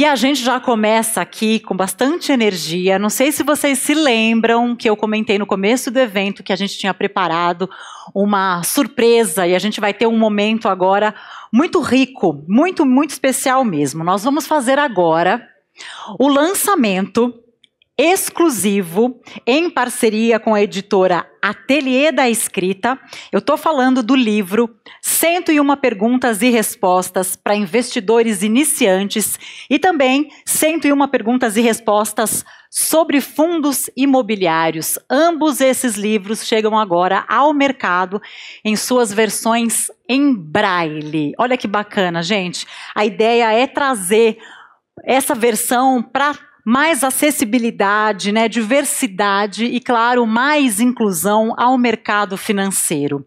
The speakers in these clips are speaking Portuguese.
E a gente já começa aqui com bastante energia. Não sei se vocês se lembram que eu comentei no começo do evento que a gente tinha preparado uma surpresa e a gente vai ter um momento agora muito rico, muito, muito especial mesmo. Nós vamos fazer agora o lançamento exclusivo em parceria com a editora Ateliê da Escrita. Eu estou falando do livro 101 Perguntas e Respostas para Investidores Iniciantes e também 101 Perguntas e Respostas sobre Fundos Imobiliários. Ambos esses livros chegam agora ao mercado em suas versões em braille. Olha que bacana, gente. A ideia é trazer essa versão para mais acessibilidade, né, diversidade e, claro, mais inclusão ao mercado financeiro.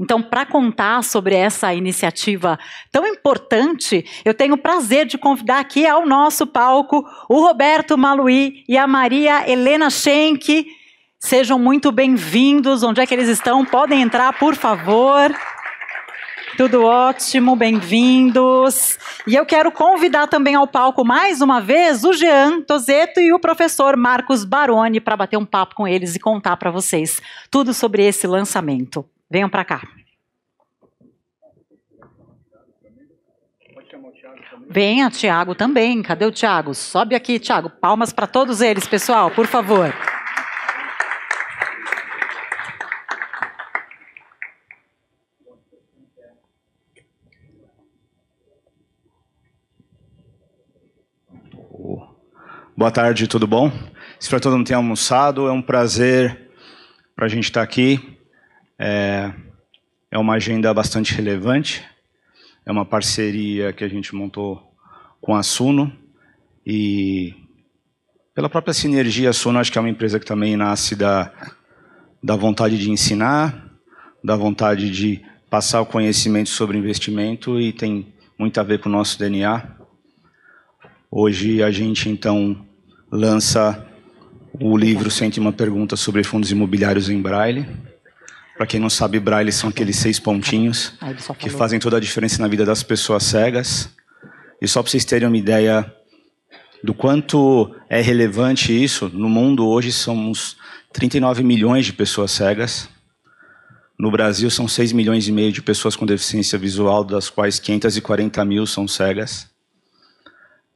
Então, para contar sobre essa iniciativa tão importante, eu tenho o prazer de convidar aqui ao nosso palco o Roberto Maluí e a Maria Helena Schenck. Sejam muito bem-vindos. Onde é que eles estão? Podem entrar, por favor. Tudo ótimo, bem-vindos. E eu quero convidar também ao palco mais uma vez o Jean Tozeto e o professor Marcos Baroni para bater um papo com eles e contar para vocês tudo sobre esse lançamento. Venham para cá. Venha, Tiago também. Cadê o Tiago? Sobe aqui, Tiago. Palmas para todos eles, pessoal, por favor. Boa tarde, tudo bom? Espero que todo mundo tenha almoçado. É um prazer para a gente estar aqui. É, é uma agenda bastante relevante. É uma parceria que a gente montou com a Suno e pela própria sinergia, a Suno acho que é uma empresa que também nasce da, da vontade de ensinar, da vontade de passar o conhecimento sobre investimento e tem muito a ver com o nosso DNA. Hoje a gente então lança o livro sente uma Pergunta sobre Fundos Imobiliários em Braille. Para quem não sabe, Braille são aqueles seis pontinhos ah, que fazem toda a diferença na vida das pessoas cegas. E só para vocês terem uma ideia do quanto é relevante isso, no mundo hoje somos 39 milhões de pessoas cegas. No Brasil são 6 milhões e meio de pessoas com deficiência visual, das quais 540 mil são cegas.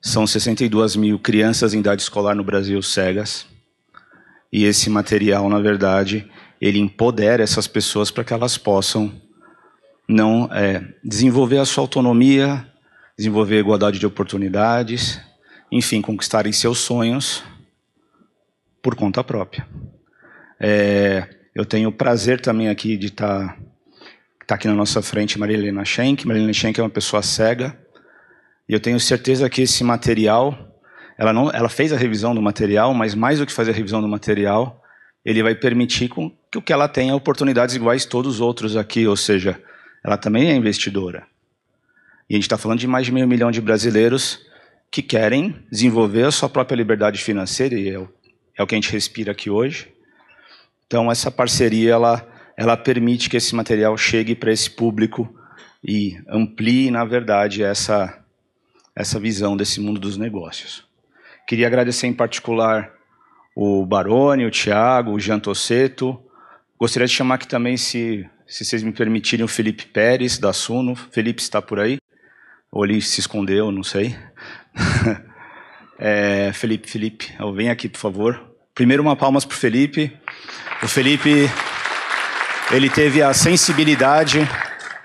São 62 mil crianças em idade escolar no Brasil cegas. E esse material, na verdade, ele empodera essas pessoas para que elas possam não é, desenvolver a sua autonomia, desenvolver a igualdade de oportunidades, enfim, conquistarem seus sonhos por conta própria. É, eu tenho o prazer também aqui de estar tá, tá aqui na nossa frente Maria Helena Schenck. Maria Helena Schenck é uma pessoa cega, e eu tenho certeza que esse material, ela, não, ela fez a revisão do material, mas mais do que fazer a revisão do material, ele vai permitir com que o que ela tenha oportunidades iguais todos os outros aqui, ou seja, ela também é investidora. E a gente está falando de mais de meio milhão de brasileiros que querem desenvolver a sua própria liberdade financeira, e é o, é o que a gente respira aqui hoje. Então, essa parceria, ela, ela permite que esse material chegue para esse público e amplie, na verdade, essa essa visão desse mundo dos negócios. Queria agradecer em particular o Barone, o Tiago, o Jean Tosseto. Gostaria de chamar aqui também, se, se vocês me permitirem, o Felipe Pérez, da Suno. Felipe está por aí? Ou ele se escondeu, não sei. é, Felipe, Felipe, vem aqui, por favor. Primeiro, uma palmas para o Felipe. O Felipe, ele teve a sensibilidade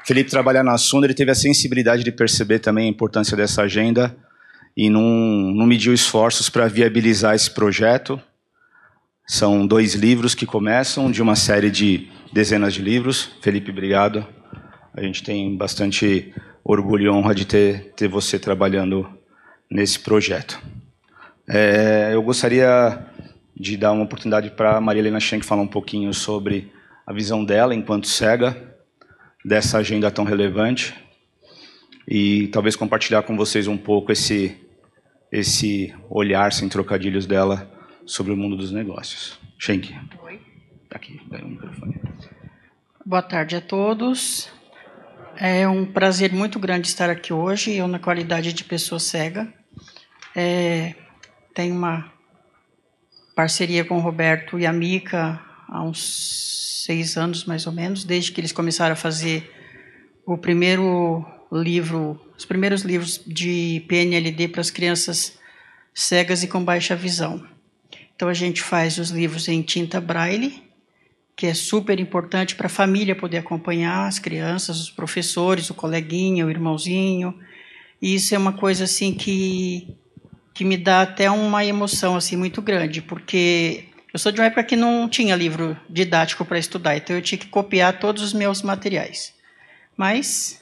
Felipe trabalha na Suno, ele teve a sensibilidade de perceber também a importância dessa agenda e não, não mediu esforços para viabilizar esse projeto. São dois livros que começam, de uma série de dezenas de livros. Felipe, obrigado. A gente tem bastante orgulho e honra de ter, ter você trabalhando nesse projeto. É, eu gostaria de dar uma oportunidade para a Maria Helena Schenck falar um pouquinho sobre a visão dela enquanto cega dessa agenda tão relevante e talvez compartilhar com vocês um pouco esse, esse olhar sem trocadilhos dela sobre o mundo dos negócios. Schenk. Oi. Tá aqui, ganhou o microfone. Boa tarde a todos. É um prazer muito grande estar aqui hoje, eu na qualidade de pessoa cega. É, tenho uma parceria com o Roberto e a Mica há uns seis anos mais ou menos, desde que eles começaram a fazer o primeiro livro, os primeiros livros de PNLD para as crianças cegas e com baixa visão. Então a gente faz os livros em tinta braille, que é super importante para a família poder acompanhar as crianças, os professores, o coleguinha, o irmãozinho. E isso é uma coisa assim que que me dá até uma emoção assim muito grande, porque eu sou de uma época que não tinha livro didático para estudar, então eu tinha que copiar todos os meus materiais. Mas,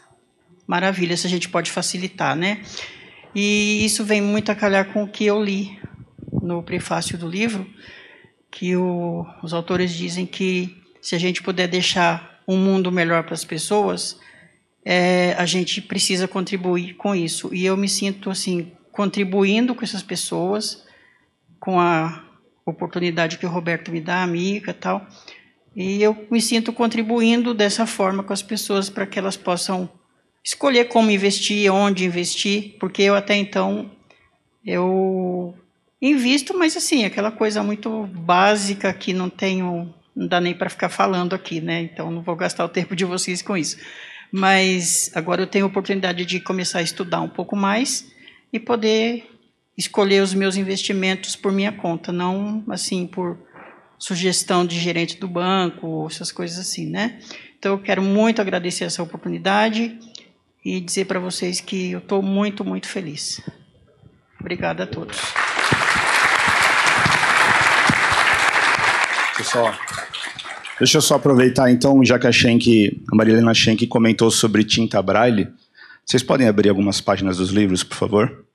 maravilha, se a gente pode facilitar, né? E isso vem muito a calhar com o que eu li no prefácio do livro, que o, os autores dizem que se a gente puder deixar um mundo melhor para as pessoas, é, a gente precisa contribuir com isso. E eu me sinto assim contribuindo com essas pessoas, com a oportunidade que o Roberto me dá, amiga tal. E eu me sinto contribuindo dessa forma com as pessoas para que elas possam escolher como investir, onde investir, porque eu até então eu invisto, mas assim, aquela coisa muito básica que não tenho, não dá nem para ficar falando aqui, né? Então não vou gastar o tempo de vocês com isso. Mas agora eu tenho a oportunidade de começar a estudar um pouco mais e poder escolher os meus investimentos por minha conta, não assim por sugestão de gerente do banco, essas coisas assim, né? Então eu quero muito agradecer essa oportunidade e dizer para vocês que eu estou muito, muito feliz. Obrigada a todos. Pessoal, deixa eu só aproveitar então, já que a, Schenck, a Marilena Schenck comentou sobre tinta braille, vocês podem abrir algumas páginas dos livros, por favor?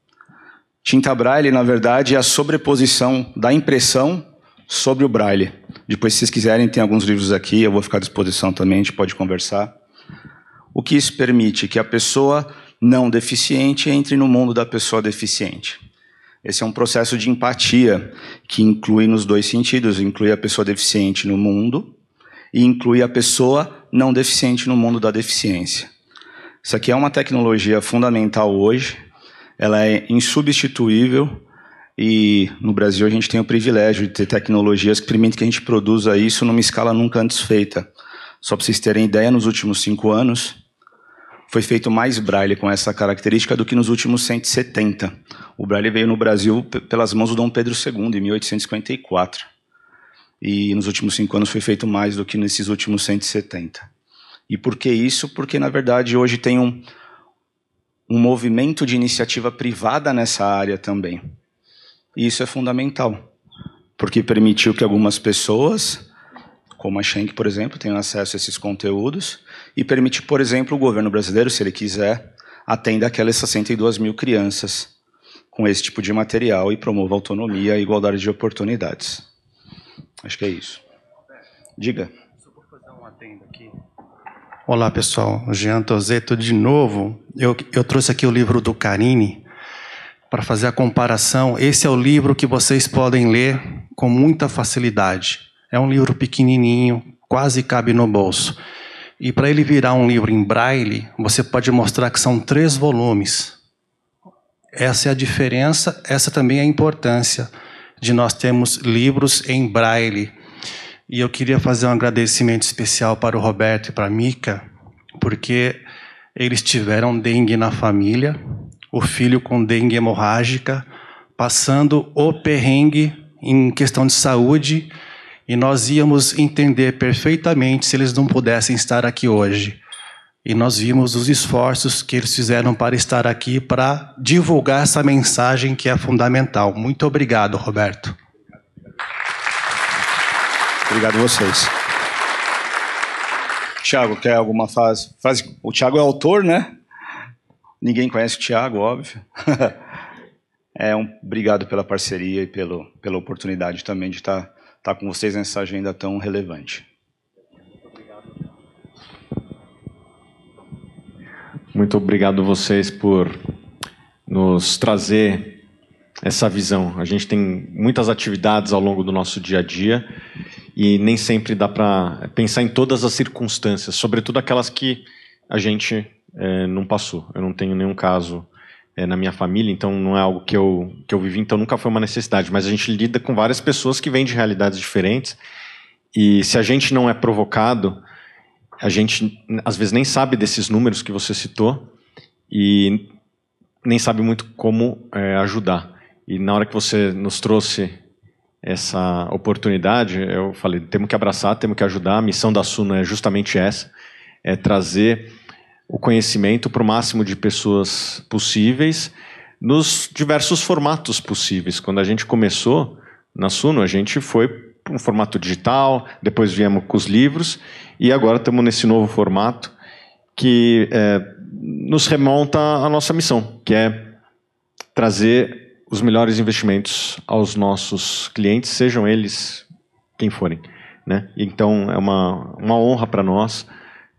Tinta braille, na verdade, é a sobreposição da impressão sobre o braille. Depois, se vocês quiserem, tem alguns livros aqui, eu vou ficar à disposição também, a gente pode conversar. O que isso permite? Que a pessoa não deficiente entre no mundo da pessoa deficiente. Esse é um processo de empatia que inclui nos dois sentidos, inclui a pessoa deficiente no mundo e inclui a pessoa não deficiente no mundo da deficiência. Isso aqui é uma tecnologia fundamental hoje, ela é insubstituível e no Brasil a gente tem o privilégio de ter tecnologias que permitem que a gente produza isso numa escala nunca antes feita. Só para vocês terem ideia, nos últimos cinco anos foi feito mais braille com essa característica do que nos últimos 170. O braille veio no Brasil pelas mãos do Dom Pedro II, em 1854. E nos últimos cinco anos foi feito mais do que nesses últimos 170. E por que isso? Porque, na verdade, hoje tem um, um movimento de iniciativa privada nessa área também. E isso é fundamental, porque permitiu que algumas pessoas, como a Schenck, por exemplo, tenham acesso a esses conteúdos, e permite, por exemplo, o governo brasileiro, se ele quiser, atenda aquelas 62 mil crianças com esse tipo de material e promova autonomia e igualdade de oportunidades. Acho que é isso. Diga. Só eu fazer uma aqui, Olá pessoal, Jean Tozeto de novo. Eu, eu trouxe aqui o livro do Carini para fazer a comparação. Esse é o livro que vocês podem ler com muita facilidade. É um livro pequenininho, quase cabe no bolso. E para ele virar um livro em braille, você pode mostrar que são três volumes. Essa é a diferença, essa também é a importância de nós termos livros em braille e eu queria fazer um agradecimento especial para o Roberto e para a Mica, porque eles tiveram dengue na família, o filho com dengue hemorrágica, passando o perrengue em questão de saúde, e nós íamos entender perfeitamente se eles não pudessem estar aqui hoje. E nós vimos os esforços que eles fizeram para estar aqui para divulgar essa mensagem que é fundamental. Muito obrigado, Roberto. Obrigado a vocês. Tiago, quer alguma fase? O Tiago é autor, né? Ninguém conhece o Tiago, óbvio. é um, obrigado pela parceria e pelo, pela oportunidade também de estar tá, tá com vocês nessa agenda tão relevante. Muito obrigado a vocês por nos trazer essa visão. A gente tem muitas atividades ao longo do nosso dia a dia e nem sempre dá para pensar em todas as circunstâncias, sobretudo aquelas que a gente é, não passou. Eu não tenho nenhum caso é, na minha família, então não é algo que eu, que eu vivi, então nunca foi uma necessidade. Mas a gente lida com várias pessoas que vêm de realidades diferentes e se a gente não é provocado, a gente às vezes nem sabe desses números que você citou e nem sabe muito como é, ajudar. E na hora que você nos trouxe essa oportunidade, eu falei, temos que abraçar, temos que ajudar. A missão da Suno é justamente essa, é trazer o conhecimento para o máximo de pessoas possíveis, nos diversos formatos possíveis. Quando a gente começou na Suno, a gente foi para um formato digital, depois viemos com os livros, e agora estamos nesse novo formato que é, nos remonta à nossa missão, que é trazer os melhores investimentos aos nossos clientes, sejam eles quem forem. Né? Então é uma, uma honra para nós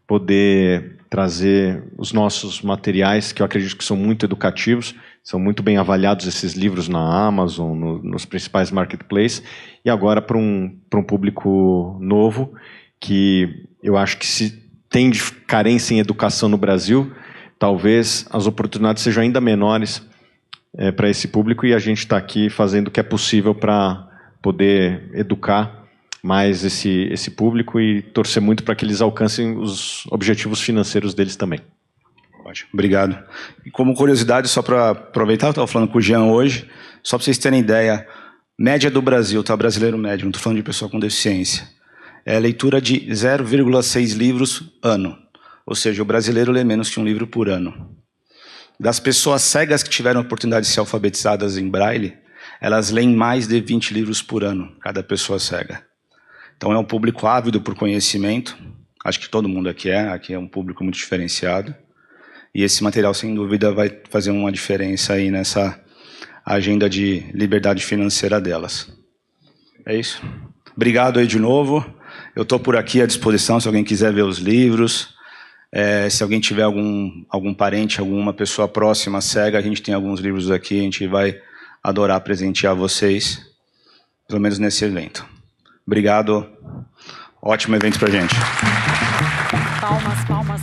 poder trazer os nossos materiais, que eu acredito que são muito educativos, são muito bem avaliados esses livros na Amazon, no, nos principais marketplaces, e agora para um, um público novo, que eu acho que se tem carência em educação no Brasil, talvez as oportunidades sejam ainda menores é, para esse público e a gente está aqui fazendo o que é possível para poder educar mais esse, esse público e torcer muito para que eles alcancem os objetivos financeiros deles também. Ótimo, obrigado. E como curiosidade, só para aproveitar, eu estava falando com o Jean hoje, só para vocês terem ideia, média do Brasil, tá? Brasileiro médio, não estou falando de pessoa com deficiência, é leitura de 0,6 livros ano. Ou seja, o brasileiro lê menos que um livro por ano das pessoas cegas que tiveram a oportunidade de ser alfabetizadas em braille, elas leem mais de 20 livros por ano, cada pessoa cega. Então é um público ávido por conhecimento, acho que todo mundo aqui é, aqui é um público muito diferenciado. E esse material, sem dúvida, vai fazer uma diferença aí nessa agenda de liberdade financeira delas. É isso. Obrigado aí de novo. Eu estou por aqui à disposição se alguém quiser ver os livros. É, se alguém tiver algum, algum parente, alguma pessoa próxima cega, a gente tem alguns livros aqui, a gente vai adorar presentear vocês, pelo menos nesse evento. Obrigado, ótimo evento para gente. Palmas, palmas.